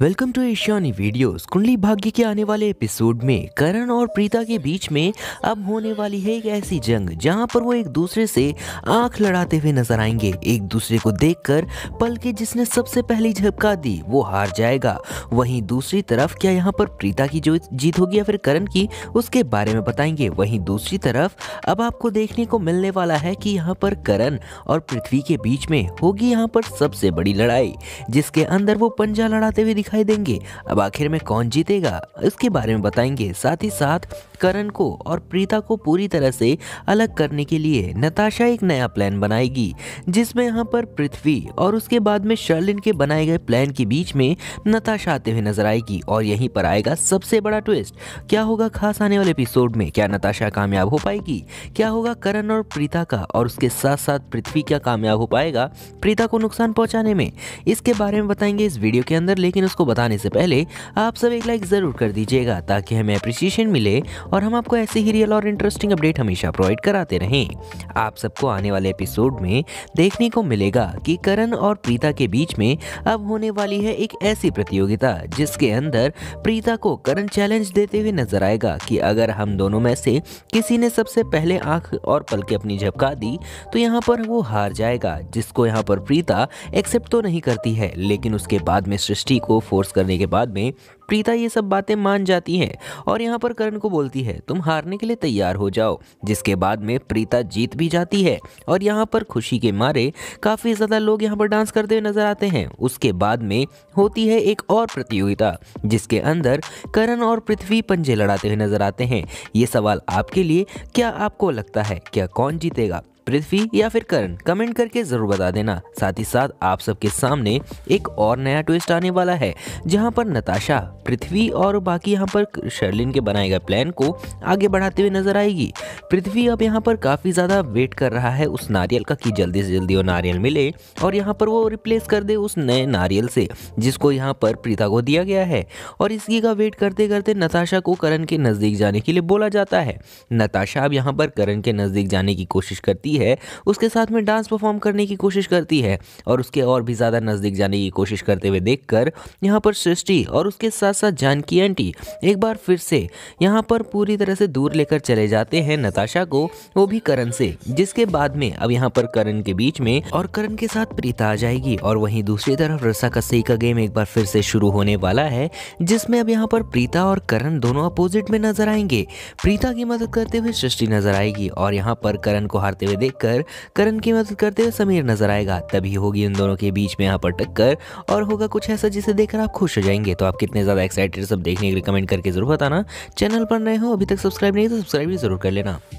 welcome to एशियानी videos कुंडली भाग्य के आने वाले एपिसोड में करण और प्रीता के बीच में अब होने वाली है एक ऐसी जंग जहां पर वो एक दूसरे से आंख लड़ाते हुए नजर आएंगे एक दूसरे को देखकर पल के जिसने सबसे पहली झपका दी वो हार जाएगा वहीं दूसरी तरफ क्या यहां पर प्रीता की जो जीत होगी या फिर करण की उसके बारे में बताएंगे वहीं दूसरी तरफ अब आपको देखने को मिलने वाला है कि यहाँ पर करण और पृथ्वी के बीच में होगी यहाँ पर सबसे बड़ी लड़ाई जिसके अंदर वो पंजा लड़ाते हुए दिखाई देंगे अब आखिर में कौन जीतेगा इसके बारे में बताएंगे साथ ही साथ करण को और प्रीता को पूरी तरह से अलग करने के लिए नताशा एक नया प्लान बनाएगी जिसमें यहाँ पर पृथ्वी और उसके बाद में शर्लिन के बनाए गए प्लान के बीच में नताशा आते हुए नजर आएगी और यहीं पर आएगा सबसे बड़ा ट्विस्ट क्या होगा खास आने वाले एपिसोड में क्या नताशा कामयाब हो पाएगी क्या होगा करण और प्रीता का और उसके साथ साथ पृथ्वी क्या कामयाब हो पाएगा प्रीता को नुकसान पहुंचाने में इसके बारे में बताएंगे इस वीडियो के अंदर लेकिन उसको को बताने से पहले आप सब एक लाइक ज़रूर कर दीजिएगा ताकि हमें अप्रिसिएशन मिले और हम आपको ऐसे ही रियल और इंटरेस्टिंग अपडेट हमेशा प्रोवाइड कराते रहें आप सबको आने वाले एपिसोड में देखने को मिलेगा कि करण और प्रीता के बीच में अब होने वाली है एक ऐसी प्रतियोगिता जिसके अंदर प्रीता को करण चैलेंज देते हुए नजर आएगा कि अगर हम दोनों में से किसी ने सबसे पहले आंख और पलके अपनी झपका दी तो यहाँ पर वो हार जाएगा जिसको यहाँ पर प्रीता एक्सेप्ट तो नहीं करती है लेकिन उसके बाद में सृष्टि को फोर्स करने के बाद में प्रीता ये सब बातें मान जाती हैं और यहाँ पर करण को बोलती है तुम हारने के लिए तैयार हो जाओ जिसके बाद में प्रीता जीत भी जाती है और यहाँ पर खुशी के मारे काफ़ी ज़्यादा लोग यहाँ पर डांस करते हुए नजर आते हैं उसके बाद में होती है एक और प्रतियोगिता जिसके अंदर करण और पृथ्वी पंजे लड़ाते हुए नजर आते हैं ये सवाल आपके लिए क्या आपको लगता है क्या कौन जीतेगा पृथ्वी या फिर करण कमेंट करके जरूर बता देना साथ ही साथ आप सबके सामने एक और नया ट्विस्ट आने वाला है जहाँ पर नताशा पृथ्वी और बाकी यहाँ पर शर्लिन के बनाए गए प्लान को आगे बढ़ाते हुए नजर आएगी पृथ्वी अब यहाँ पर काफ़ी ज़्यादा वेट कर रहा है उस नारियल का कि जल्दी से जल्दी वो नारियल मिले और यहाँ पर वो रिप्लेस कर दे उस नए नारियल से जिसको यहाँ पर प्रीता को दिया गया है और इसी का वेट करते करते नताशा को करण के नज़दीक जाने के लिए बोला जाता है नताशा अब यहाँ पर करण के नज़दीक जाने की कोशिश करती है है उसके साथ में डांस परफॉर्म करने की कोशिश करती है और उसके और भी ज़्यादा नज़दीक जाने की कोशिश करते हुए देख कर यहाँ पर सृष्टि और उसके साथ साथ जानकी आंटी एक बार फिर से यहाँ पर पूरी तरह से दूर लेकर चले जाते हैं नताशा को वो भी करण से जिसके बाद में अब यहाँ पर करण के बीच में और करण के साथ प्रीता आ जाएगी और वहीं दूसरी तरफ रसा कसई का गेम एक बार फिर से शुरू होने वाला है जिसमें अब यहाँ पर प्रीता और करण दोनों अपोजिट में नजर आएंगे प्रीता की मदद करते हुए सृष्टि नजर आएगी और यहाँ पर करण को हारते हुए देखकर करण की मदद करते हुए समीर नजर आएगा तभी होगी इन दोनों के बीच में यहाँ पर टक्कर और होगा कुछ ऐसा जिसे देखकर आप खुश हो जाएंगे तो आप कितने ज़्यादा एक्साइटेड सब देखने के लिए कमेंट करके जरूर बताना चैनल पर नए हो अभी तक सब्सक्राइब नहीं तो सब्सक्राइब भी जरूर कर लेना